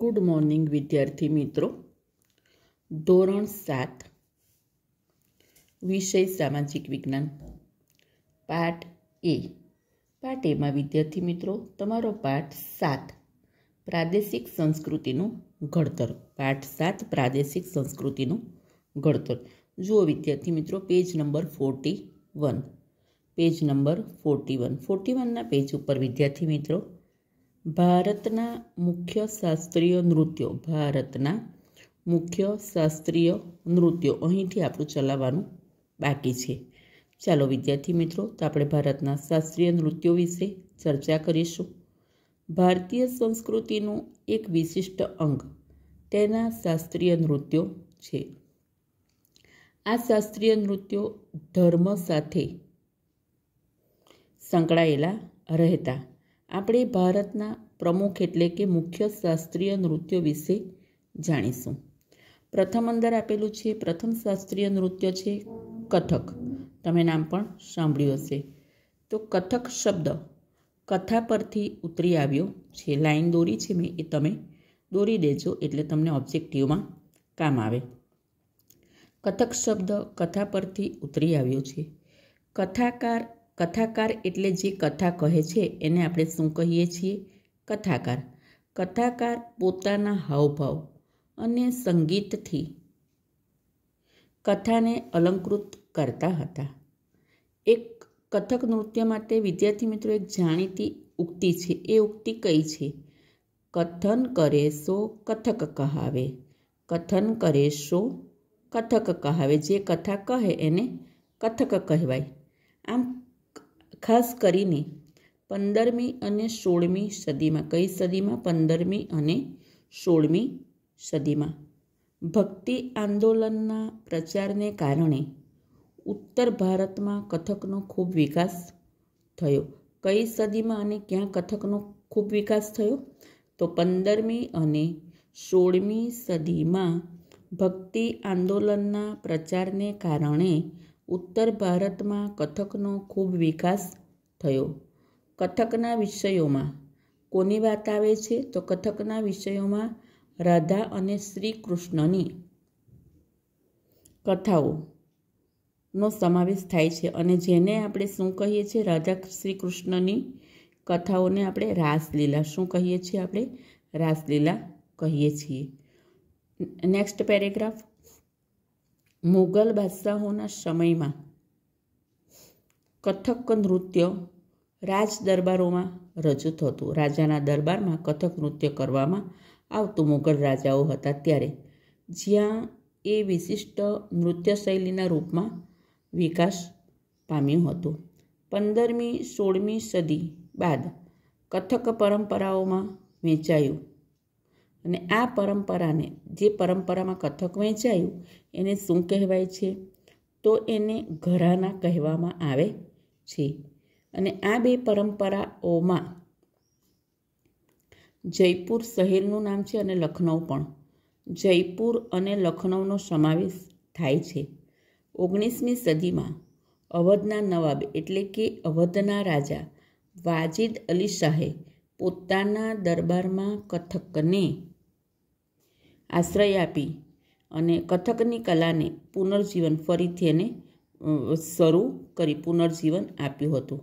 good morning વિદ્યાર્થી મિત્રો ધોરણ સાત વિષય સામાજિક વિજ્ઞાન પાઠ એ પાઠ એમાં વિદ્યાર્થી મિત્રો તમારો પાઠ સાત પ્રાદેશિક સંસ્કૃતિનું ઘડતર પાઠ સાત પ્રાદેશિક સંસ્કૃતિનું ઘડતર જુઓ વિદ્યાર્થી મિત્રો page number forty one page number forty one forty વનના પેજ ઉપર વિદ્યાર્થી મિત્રો ભારતના મુખ્ય શાસ્ત્રીય નૃત્યો ભારતના મુખ્ય શાસ્ત્રીય નૃત્યો અહીંથી આપણું ચલાવવાનું બાકી છે ચાલો વિદ્યાર્થી મિત્રો તો આપણે ભારતના શાસ્ત્રીય નૃત્યો વિશે ચર્ચા કરીશું ભારતીય સંસ્કૃતિનું એક વિશિષ્ટ અંગ તેના શાસ્ત્રીય નૃત્યો છે આ શાસ્ત્રીય નૃત્યો ધર્મ સાથે સંકળાયેલા રહેતા આપણે ભારતના પ્રમુખ એટલે કે મુખ્ય શાસ્ત્રીય નૃત્યો વિશે જાણીશું પ્રથમ અંદર આપેલું છે પ્રથમ શાસ્ત્રીય નૃત્ય છે કથક તમે નામ પણ સાંભળ્યું હશે તો કથક શબ્દ કથા પરથી ઉતરી આવ્યો છે લાઈન દોરી છે મેં એ તમે દોરી દેજો એટલે તમને ઓબ્જેક્ટિવમાં કામ આવે કથક શબ્દ કથા પરથી ઉતરી આવ્યો છે કથાકાર કથાકાર એટલે જે કથા કહે છે એને આપણે શું કહીએ છીએ કથાકાર કથાકાર પોતાના હાવભાવ અને સંગીતથી કથાને અલંકૃત કરતા હતા એક કથક નૃત્ય માટે વિદ્યાર્થી મિત્રો એક જાણીતી ઉક્તિ છે એ ઉક્તિ કઈ છે કથન કરે સો કથક કહાવે કથન કરે સો કથક કહાવે જે કથા કહે એને કથક કહેવાય આમ ખાસ કરીને પંદરમી અને સોળમી સદીમાં કઈ સદીમાં પંદરમી અને સોળમી સદીમાં ભક્તિ આંદોલનના પ્રચારને કારણે ઉત્તર ભારતમાં કથકનો ખૂબ વિકાસ થયો કઈ સદીમાં અને ક્યાં કથકનો ખૂબ વિકાસ થયો તો પંદરમી અને સોળમી સદીમાં ભક્તિ આંદોલનના પ્રચારને કારણે ઉત્તર ભારતમાં કથકનો ખૂબ વિકાસ થયો કથકના વિષયોમાં કોની વાત આવે છે તો કથકના વિષયોમાં રાધા અને શ્રી કૃષ્ણની કથાઓ સમાવેશ થાય છે અને જેને આપણે શું કહીએ છીએ રાધા શ્રી કૃષ્ણની કથાઓને આપણે રાસલીલા શું કહીએ છીએ આપણે રાસલીલા કહીએ છીએ નેક્સ્ટ પેરેગ્રાફ મુગલ બાદશાહોના સમયમાં કથક નૃત્ય રાજ દરબારોમાં રજૂ થતું રાજાના દરબારમાં કથક નૃત્ય કરવામાં આવતું મુગલ રાજાઓ હતા ત્યારે જ્યાં એ વિશિષ્ટ નૃત્ય શૈલીના રૂપમાં વિકાસ પામ્યું હતું પંદરમી સોળમી સદી બાદ કથક પરંપરાઓમાં વેચાયું અને આ પરંપરાને જે પરંપરામાં કથક વહેંચાયું એને શું કહેવાય છે તો એને ઘરાના કહેવામાં આવે છે અને આ બે પરંપરાઓમાં જયપુર શહેરનું નામ છે અને લખનૌ પણ જયપુર અને લખનૌનો સમાવેશ થાય છે ઓગણીસમી સદીમાં અવધના નવાબ એટલે કે અવધના રાજા વાજિદ અલી શાહે પોતાના દરબારમાં કથકને આશ્રય આપી અને કથકની કલાને પુનર્જીવન ફરીથી એને શરૂ કરી પુનર્જીવન આપ્યું હતું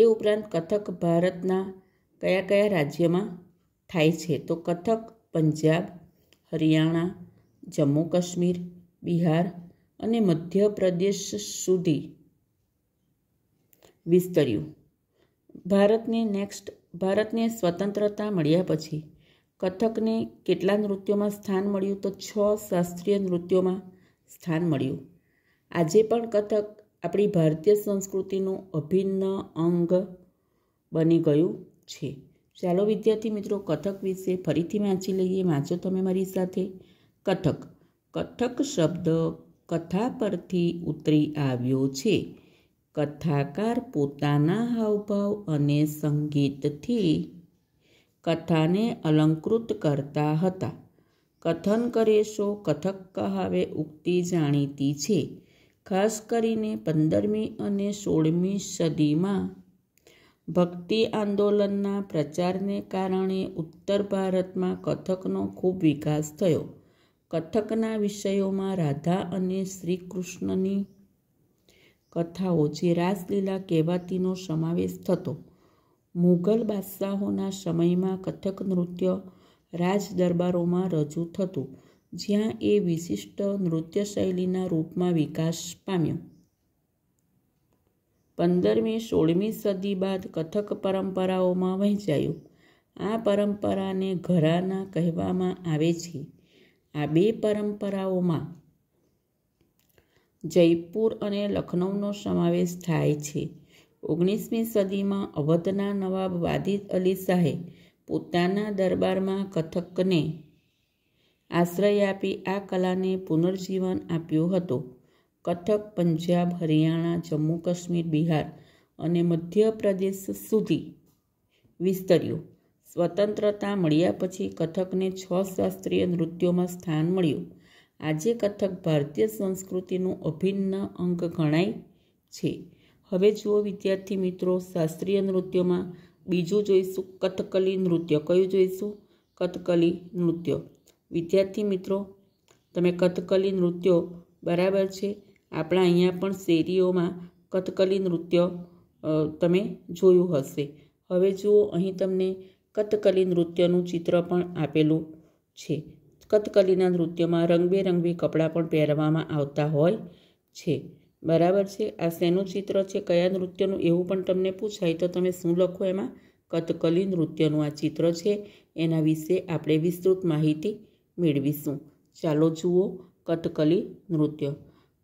એ ઉપરાંત કથક ભારતના કયા કયા રાજ્યમાં થાય છે તો કથક પંજાબ હરિયાણા જમ્મુ કાશ્મીર બિહાર અને મધ્યપ્રદેશ સુધી વિસ્તર્યું ભારતને નેક્સ્ટ ભારતને સ્વતંત્રતા મળ્યા પછી કથકને કેટલા નૃત્યોમાં સ્થાન મળ્યું તો છ શાસ્ત્રીય નૃત્યોમાં સ્થાન મળ્યું આજે પણ કથક આપણી ભારતીય સંસ્કૃતિનું અભિન્ન અંગ બની ગયું છે ચાલો વિદ્યાર્થી મિત્રો કથક વિશે ફરીથી વાંચી લઈએ વાંચો તમે મારી સાથે કથક કથક શબ્દ કથા પરથી ઉતરી આવ્યો છે કથાકાર પોતાના હાવભાવ અને સંગીતથી કથાને અલંકૃત કરતા હતા કથન કરેશો કથક કહાવે ઉક્તિ જાણીતી છે ખાસ કરીને પંદરમી અને સોળમી સદીમાં ભક્તિ આંદોલનના પ્રચારને કારણે ઉત્તર ભારતમાં કથકનો ખૂબ વિકાસ થયો કથકના વિષયોમાં રાધા અને શ્રી કૃષ્ણની કથાઓ જે રાસલીલા કહેવાતીનો સમાવેશ થતો મુઘલ બાદશાહોના સમયમાં કથક નૃત્ય રાજદરબારોમાં રજૂ થતું જ્યાં એ વિશિષ્ટ નૃત્ય શૈલીના રૂપમાં વિકાસ પામ્યો પંદરમી સોળમી સદી બાદ કથક પરંપરાઓમાં વહેંચાયું આ પરંપરાને ઘરાના કહેવામાં આવે છે આ બે પરંપરાઓમાં જયપુર અને લખનૌનો સમાવેશ થાય છે ઓગણીસમી સદીમાં અવધના નવાબ વાદિદ અલી શાહે પોતાના દરબારમાં કથકને આશ્રય આપી આ કલાને પુનર્જીવન આપ્યો હતો કથક પંજાબ હરિયાણા જમ્મુ કાશ્મીર બિહાર અને મધ્યપ્રદેશ સુધી વિસ્તર્યું સ્વતંત્રતા મળ્યા પછી કથકને છ શાસ્ત્રીય નૃત્યોમાં સ્થાન મળ્યું આજે કથક ભારતીય સંસ્કૃતિનું અભિન્ન અંગ ગણાય છે હવે જુઓ વિદ્યાર્થી મિત્રો શાસ્ત્રીય નૃત્યોમાં બીજું જોઈશું કથકલી નૃત્ય કયું જોઈશું કથકલી નૃત્ય વિદ્યાર્થી મિત્રો તમે કથકલી નૃત્યો બરાબર છે આપણા અહીંયા પણ શેરીઓમાં કથકલી નૃત્ય તમે જોયું હશે હવે જુઓ અહીં તમને કથકલી નૃત્યનું ચિત્ર પણ આપેલું છે કથકલીના નૃત્યમાં રંગબેરંગી કપડાં પણ પહેરવામાં આવતા હોય છે બરાબર છે આ શેનું ચિત્ર છે કયા નૃત્યનું એવું પણ તમને પૂછાય તો તમે શું લખો એમાં કથકલી નૃત્યનું આ ચિત્ર છે એના વિશે આપણે વિસ્તૃત માહિતી મેળવીશું ચાલો જુઓ કથકલી નૃત્ય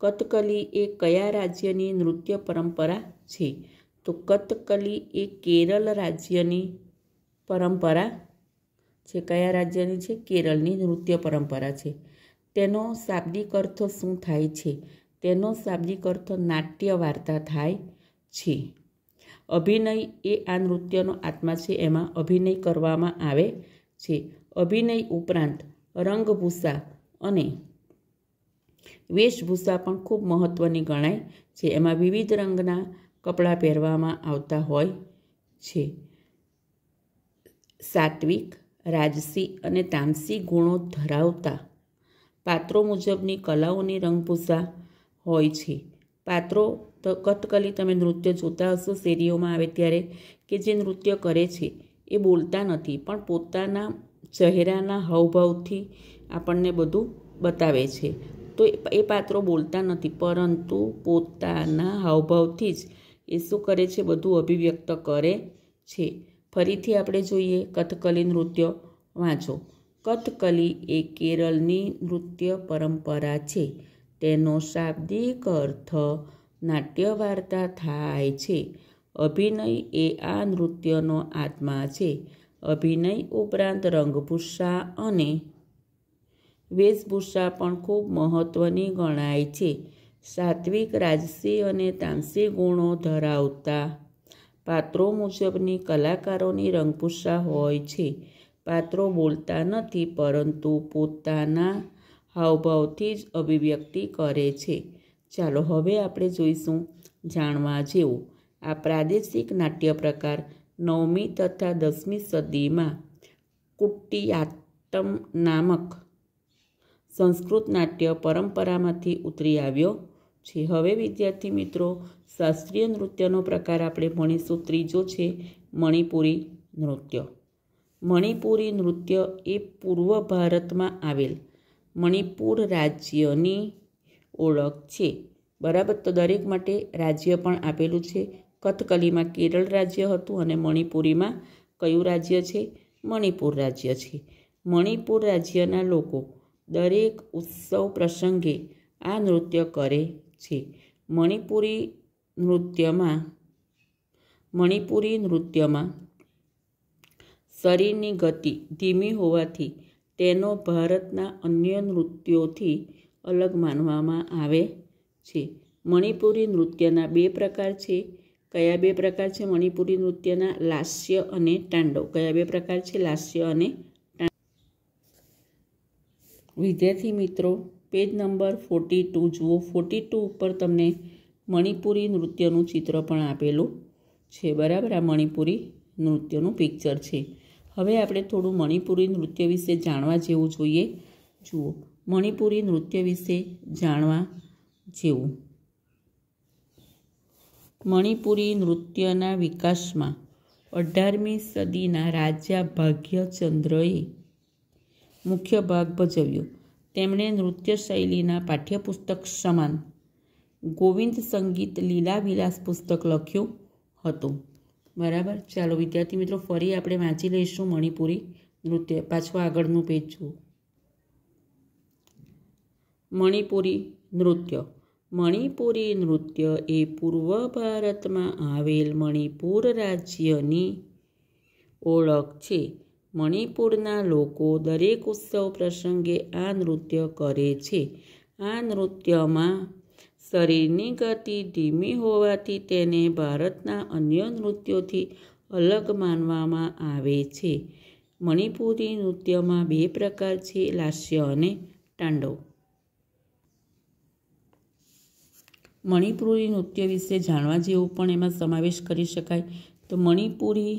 કથકલી એ કયા રાજ્યની નૃત્ય પરંપરા છે તો કથકલી એ કેરળ રાજ્યની પરંપરા છે કયા રાજ્યની છે કેરળની નૃત્ય પરંપરા છે તેનો શાબ્દિક અર્થ શું થાય છે તેનો શાબ્દિક અર્થ નાટ્ય વાર્તા થાય છે અભિનય એ આ નૃત્યનો આત્મા છે એમાં અભિનય કરવામાં આવે છે અભિનય ઉપરાંત રંગભૂષા અને વેશભૂષા પણ ખૂબ મહત્ત્વની ગણાય છે એમાં વિવિધ રંગના કપડાં પહેરવામાં આવતા હોય છે સાત્વિક રાજસી અને તામસી ગુણો ધરાવતા પાત્રો મુજબની કલાઓની રંગભૂષા હોય છે પાત્રો તો કથકલી તમે નૃત્ય જોતા હશો શેરીઓમાં આવે ત્યારે કે જે નૃત્ય કરે છે એ બોલતા નથી પણ પોતાના ચહેરાના હાવભાવથી આપણને બધું બતાવે છે તો એ પાત્રો બોલતા નથી પરંતુ પોતાના હાવભાવથી જ એ શું કરે છે બધું અભિવ્યક્ત કરે છે ફરીથી આપણે જોઈએ કથકલી નૃત્ય વાંચો કથકલી એ કેરળની નૃત્ય પરંપરા છે તેનો શાબ્દિક અર્થ નાટ્ય વાર્તા થાય છે અભિનય એ આ નૃત્યનો આત્મા છે અભિનય ઉપરાંત રંગભૂષા અને વેશભૂષા પણ ખૂબ મહત્ત્વની ગણાય છે સાત્વિક રાજસી અને તામસી ગુણો ધરાવતા પાત્રો મુજબની કલાકારોની રંગભૂષા હોય છે પાત્રો બોલતા નથી પરંતુ પોતાના હાવભાવથી જ અભિવ્યક્તિ કરે છે ચાલો હવે આપણે જોઈશું જાણવા જેવું આ પ્રાદેશિક નાટ્ય પ્રકાર નવમી તથા દસમી સદીમાં કુટ્ટીયાત્તમ નામક સંસ્કૃત નાટ્ય પરંપરામાંથી ઉતરી આવ્યો છે હવે વિદ્યાર્થી મિત્રો શાસ્ત્રીય નૃત્યનો પ્રકાર આપણે ભણીશું ત્રીજો છે મણિપુરી નૃત્ય મણિપુરી નૃત્ય એ પૂર્વ ભારતમાં આવેલ મણિપુર રાજ્યની ઓળખ છે બરાબર તો દરેક માટે રાજ્ય પણ આપેલું છે કથકલીમાં કેરળ રાજ્ય હતું અને મણિપુરીમાં કયું રાજ્ય છે મણિપુર રાજ્ય છે મણિપુર રાજ્યના લોકો દરેક ઉત્સવ પ્રસંગે આ નૃત્ય કરે છે મણિપુરી નૃત્યમાં મણિપુરી નૃત્યમાં શરીરની ગતિ ધીમી હોવાથી તેનો ભારતના અન્ય નૃત્યોથી અલગ માનવામાં આવે છે મણિપુરી નૃત્યના બે પ્રકાર છે કયા બે પ્રકાર છે મણિપુરી નૃત્યના લાસ્ય અને તાંડવ કયા બે પ્રકાર છે લાસ્ય અને વિદ્યાર્થી મિત્રો પેજ નંબર ફોર્ટી ટુ જુઓ ફોર્ટી ટુ ઉપર તમને મણિપુરી નૃત્યનું ચિત્ર પણ આપેલું છે બરાબર આ મણિપુરી નૃત્યનું પિક્ચર છે હવે આપણે થોડું મણિપુરી નૃત્ય વિશે જાણવા જેવું જોઈએ જુઓ મણિપુરી નૃત્ય વિશે જાણવા જેવું મણિપુરી નૃત્યના વિકાસમાં અઢારમી સદીના રાજા ભાગ્યચંદ્રએ મુખ્ય ભાગ ભજવ્યો તેમણે નૃત્ય શૈલીના પાઠ્યપુસ્તક સમાન ગોવિંદ સંગીત લીલાવિલાસ પુસ્તક લખ્યું હતું બરાબર ચાલો વિદ્યાર્થી મિત્રો ફરી આપણે વાંચી લઈશું મણિપુરી નૃત્ય પાછું આગળનું પેજ જુઓ મણિપુરી નૃત્ય મણિપુરી નૃત્ય એ પૂર્વ ભારતમાં આવેલ મણિપુર રાજ્યની ઓળખ છે મણિપુરના લોકો દરેક ઉત્સવ પ્રસંગે આ નૃત્ય કરે છે આ નૃત્યમાં શરીરની ગતિ ધીમી હોવાથી તેને ભારતના અન્ય નૃત્યોથી અલગ માનવામાં આવે છે મણિપુરી નૃત્યમાં બે પ્રકાર છે લાસ્ય અને તાંડવ મણિપુરી નૃત્ય વિશે જાણવા જેવું પણ એમાં સમાવેશ કરી શકાય તો મણિપુરી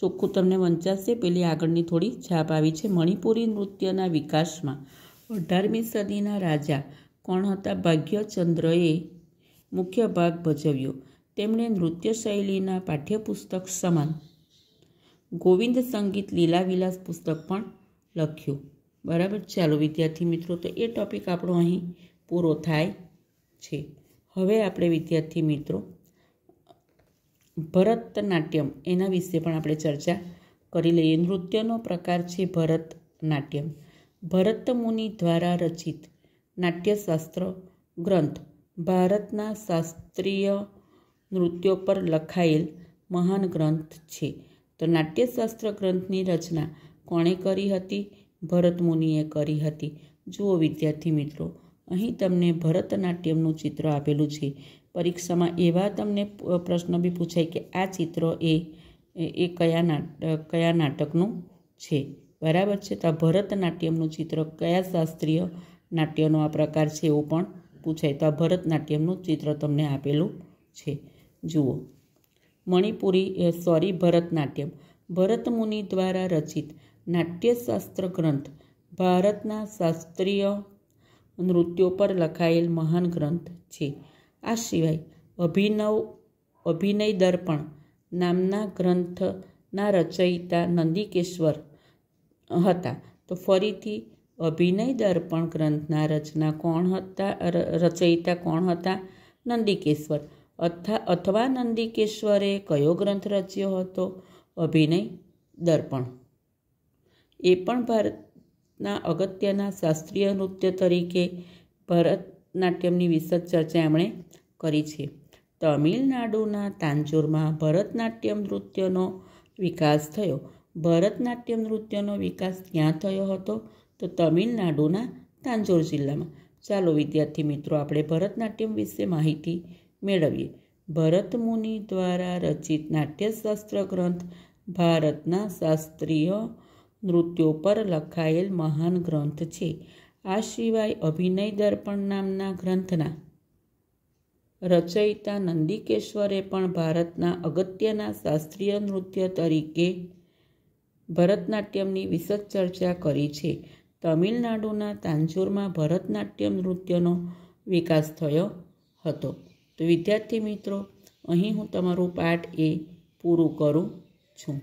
ચોખ્ખું તમને વંચાશે પેલી આગળની થોડી છાપ આવી છે મણિપુરી નૃત્યના વિકાસમાં અઢારમી સદીના રાજા કોણ હતા ભાગ્યચંદ્રએ મુખ્ય ભાગ ભજવ્યો તેમણે નૃત્ય શૈલીના પાઠ્યપુસ્તક સમાન ગોવિંદ સંગીત લીલાવિલાસ પુસ્તક પણ લખ્યું બરાબર ચાલો વિદ્યાર્થી મિત્રો તો એ ટૉપિક આપણો અહીં પૂરો થાય છે હવે આપણે વિદ્યાર્થી મિત્રો ભરતનાટ્યમ એના વિશે પણ આપણે ચર્ચા કરી લઈએ નૃત્યનો પ્રકાર છે ભરતનાટ્યમ ભરત મુનિ દ્વારા રચિત નાટ્યશાસ્ત્ર ગ્રંથ ભારતના શાસ્ત્રીય નૃત્યો પર લખાયેલ મહાન ગ્રંથ છે તો નાટ્યશાસ્ત્ર ગ્રંથની રચના કોણે કરી હતી ભરતમુનિએ કરી હતી જુઓ વિદ્યાર્થી મિત્રો અહીં તમને ભરતનાટ્યમનું ચિત્ર આપેલું છે પરીક્ષામાં એવા તમને પ્રશ્ન બી પૂછાય કે આ ચિત્ર એ એ કયા નાટ કયા નાટકનું છે બરાબર છે તો ભરતનાટ્યમનું ચિત્ર કયા શાસ્ત્રીય નાટ્યનો આ પ્રકાર છે એવું પણ પૂછાય તો આ ભરતનાટ્યમનું ચિત્ર તમને આપેલું છે જુઓ મણિપુરી સોરી ભરતનાટ્યમ ભરતમુનિ દ્વારા રચિત નાટ્યશાસ્ત્ર ગ્રંથ ભારતના શાસ્ત્રીય નૃત્યો પર લખાયેલ મહાન ગ્રંથ છે આ સિવાય અભિનવ અભિનય દર્પણ નામના ગ્રંથના રચયિતા નંદીકેશ્વર હતા તો ફરીથી અભિનય દર્પણ ગ્રંથના રચના કોણ હતા રચયિતા કોણ હતા નંદિકેશ્વર અથવા નંદિકેશ્વરે કયો ગ્રંથ રચ્યો હતો અભિનય દર્પણ એ પણ ભારતના અગત્યના શાસ્ત્રીય નૃત્ય તરીકે ભરતનાટ્યમની વિશદ ચર્ચા એમણે કરી છે તમિલનાડુના તાંજોરમાં ભરતનાટ્યમ નૃત્યનો વિકાસ થયો ભરતનાટ્યમ નૃત્યનો વિકાસ ક્યાં થયો હતો તો તમિલનાડુના તાંજોર જિલ્લામાં ચાલો વિદ્યાર્થી મિત્રો આપણે ભરતનાટ્યમ વિશે માહિતી મેળવીએ ભરત મુનિ દ્વારા રચિત નાટ્યશાસ્ત્ર ગ્રંથ ભારતના શાસ્ત્રીય નૃત્યો પર લખાયેલ મહાન ગ્રંથ છે આ સિવાય અભિનય દર્પણ નામના ગ્રંથના રચયિતા નંદિકેશ્વરે પણ ભારતના અગત્યના શાસ્ત્રીય નૃત્ય તરીકે ભરતનાટ્યમની વિશદ ચર્ચા કરી છે તમિલનાડુના તાંજોરમાં ભરતનાટ્યમ નૃત્યનો વિકાસ થયો હતો તો વિદ્યાર્થી મિત્રો અહીં હું તમારું પાઠ એ પૂરું કરું છું